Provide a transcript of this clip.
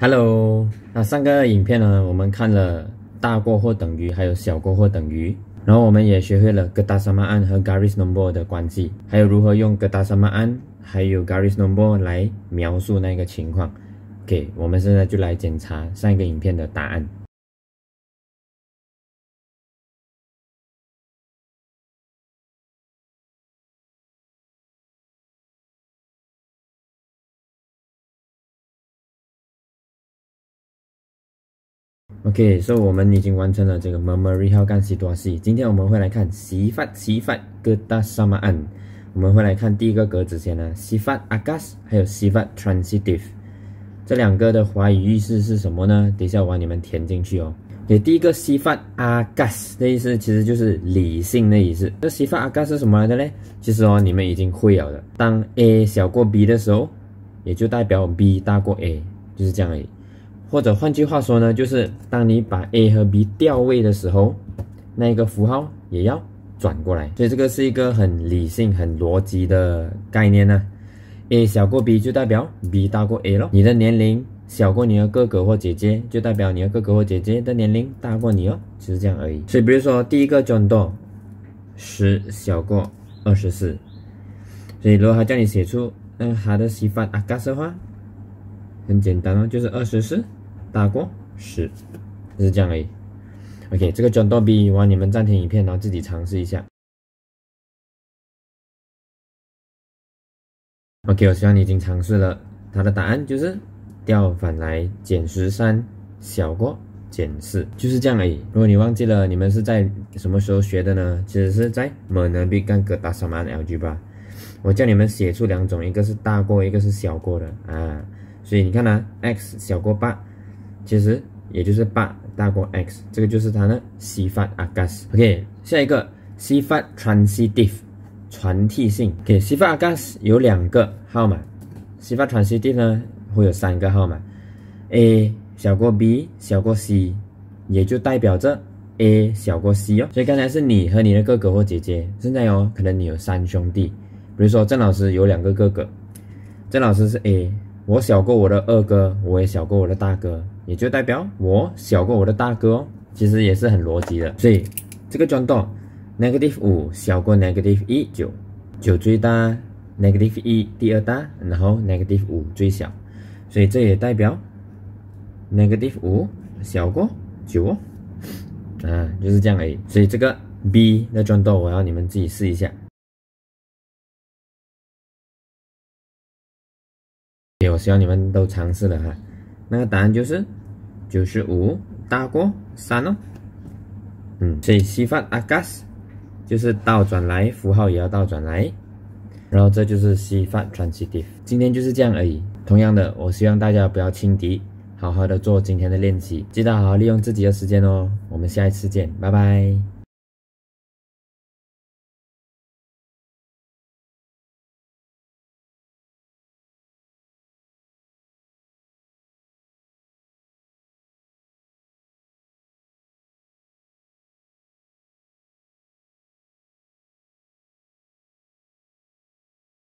Hello，那上个影片呢？我们看了大过或等于，还有小过或等于，然后我们也学会了格达沙曼安和 g a r i s n o m b r 的关系，还有如何用格达沙曼安还有 g a r i s n o m b r 来描述那个情况。OK，我们现在就来检查上一个影片的答案。OK，所以我们已经完成了这个 memory h 干西多西。今天我们会来看 si f a t si f a t gooda samaan。我们会来看第一个格子先呢，si f a t agas，还有 si f a t transitive。这两个的华语意思是什么呢？等一下我你们填进去哦。也第一个 si f a t agas 的意思其实就是理性的意思。那 si f a t agas 是什么来的呢？其实哦，你们已经会了的。当 a 小过 b 的时候，也就代表 b 大过 a，就是这样而已。或者换句话说呢，就是当你把 a 和 b 调位的时候，那一个符号也要转过来。所以这个是一个很理性、很逻辑的概念呢。a 小过 b 就代表 b 大过 a 咯。你的年龄小过你的哥哥或姐姐，就代表你的哥哥或姐姐的年龄大过你哦。只是这样而已。所以比如说第一个转动，十小过二十四。所以如果他叫你写出那他的西番阿嘎斯话，很简单哦，就是二十四。大锅是，就是这样而已。OK，这个卷 b 逼，我你们暂停影片，然后自己尝试一下。OK，我希望你已经尝试了，它的答案就是调反来减十三，小锅减四，就是这样而已。如果你忘记了，你们是在什么时候学的呢？其实是在《猛男必干哥 a 扫满》L G 八，我叫你们写出两种，一个是大锅，一个是小锅的啊。所以你看呢，X 小锅八。其实也就是八大过 x，这个就是它的相反阿 gas。OK，下一个相反 transitive，传递性。OK，相反阿 gas 有两个号码，相反 transitive 呢会有三个号码，a 小过 b 小过 c，也就代表着 a 小过 c 哦。所以刚才是你和你的哥哥或姐姐，现在哦可能你有三兄弟，比如说郑老师有两个哥哥，郑老师是 a，我小过我的二哥，我也小过我的大哥。也就代表我小过我的大哥哦，其实也是很逻辑的，所以这个转动 negative 五小过 negative 一九九最大，negative 一第二大，然后 negative 五最小，所以这也代表 negative 五小过九哦，啊就是这样而已。所以这个 B 的转动，我要你们自己试一下，也我希望你们都尝试了哈，那个答案就是。九十五，大过三哦，嗯，所以西法阿 gas 就是倒转来，符号也要倒转来，然后这就是西法 transitive，今天就是这样而已。同样的，我希望大家不要轻敌，好好的做今天的练习，记得好好利用自己的时间哦。我们下一次见，拜拜。